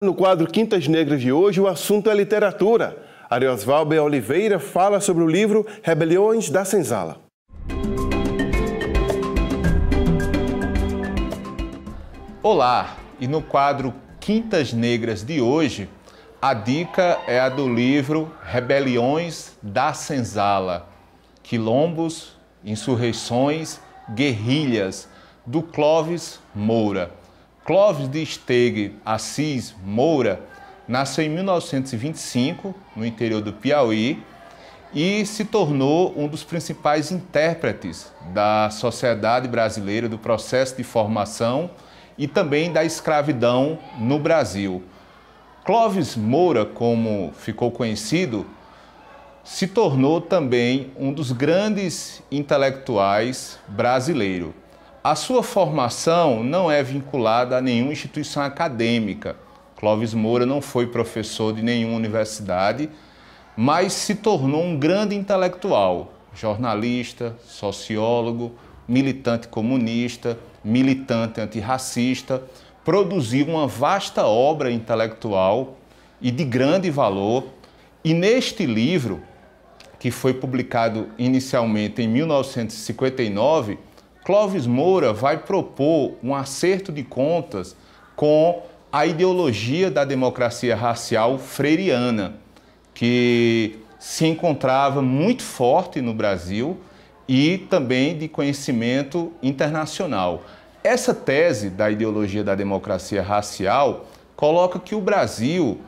No quadro Quintas Negras de hoje, o assunto é literatura. Ariosval B. Oliveira fala sobre o livro Rebeliões da Senzala. Olá! E no quadro Quintas Negras de hoje, a dica é a do livro Rebeliões da Senzala: Quilombos, Insurreições, Guerrilhas, do Clóvis Moura. Clóvis de Esteg Assis Moura nasceu em 1925, no interior do Piauí, e se tornou um dos principais intérpretes da sociedade brasileira, do processo de formação e também da escravidão no Brasil. Clóvis Moura, como ficou conhecido, se tornou também um dos grandes intelectuais brasileiros. A sua formação não é vinculada a nenhuma instituição acadêmica. Clóvis Moura não foi professor de nenhuma universidade, mas se tornou um grande intelectual, jornalista, sociólogo, militante comunista, militante antirracista, produziu uma vasta obra intelectual e de grande valor. E neste livro, que foi publicado inicialmente em 1959, Clóvis Moura vai propor um acerto de contas com a ideologia da democracia racial freiriana, que se encontrava muito forte no Brasil e também de conhecimento internacional. Essa tese da ideologia da democracia racial coloca que o Brasil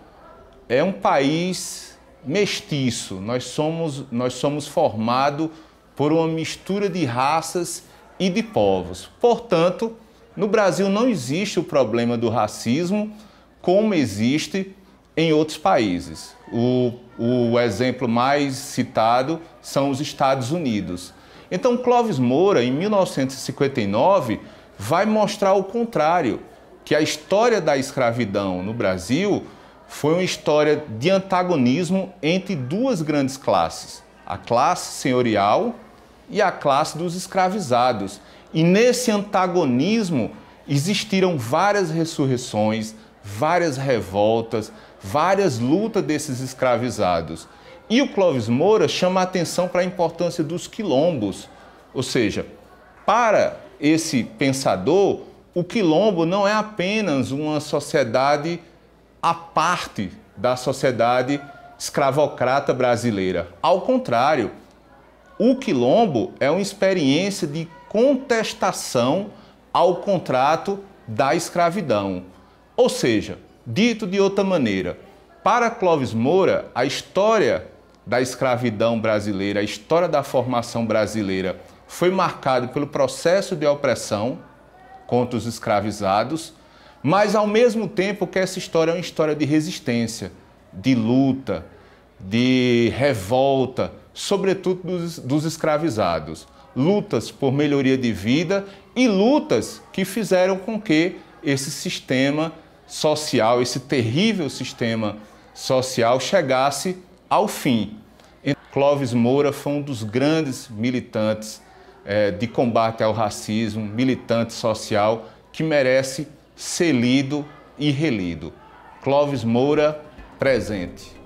é um país mestiço, nós somos, nós somos formados por uma mistura de raças e de povos. Portanto, no Brasil não existe o problema do racismo como existe em outros países. O, o exemplo mais citado são os Estados Unidos. Então, Clóvis Moura, em 1959, vai mostrar o contrário, que a história da escravidão no Brasil foi uma história de antagonismo entre duas grandes classes: a classe senhorial e a classe dos escravizados. E nesse antagonismo existiram várias ressurreições, várias revoltas, várias lutas desses escravizados. E o Clóvis Moura chama a atenção para a importância dos quilombos, ou seja, para esse pensador, o quilombo não é apenas uma sociedade à parte da sociedade escravocrata brasileira. Ao contrário, o quilombo é uma experiência de contestação ao contrato da escravidão. Ou seja, dito de outra maneira, para Clóvis Moura, a história da escravidão brasileira, a história da formação brasileira, foi marcada pelo processo de opressão contra os escravizados, mas ao mesmo tempo que essa história é uma história de resistência, de luta, de revolta, sobretudo dos, dos escravizados, lutas por melhoria de vida e lutas que fizeram com que esse sistema social, esse terrível sistema social, chegasse ao fim. Então, Clóvis Moura foi um dos grandes militantes é, de combate ao racismo, militante social, que merece ser lido e relido. Clóvis Moura, presente.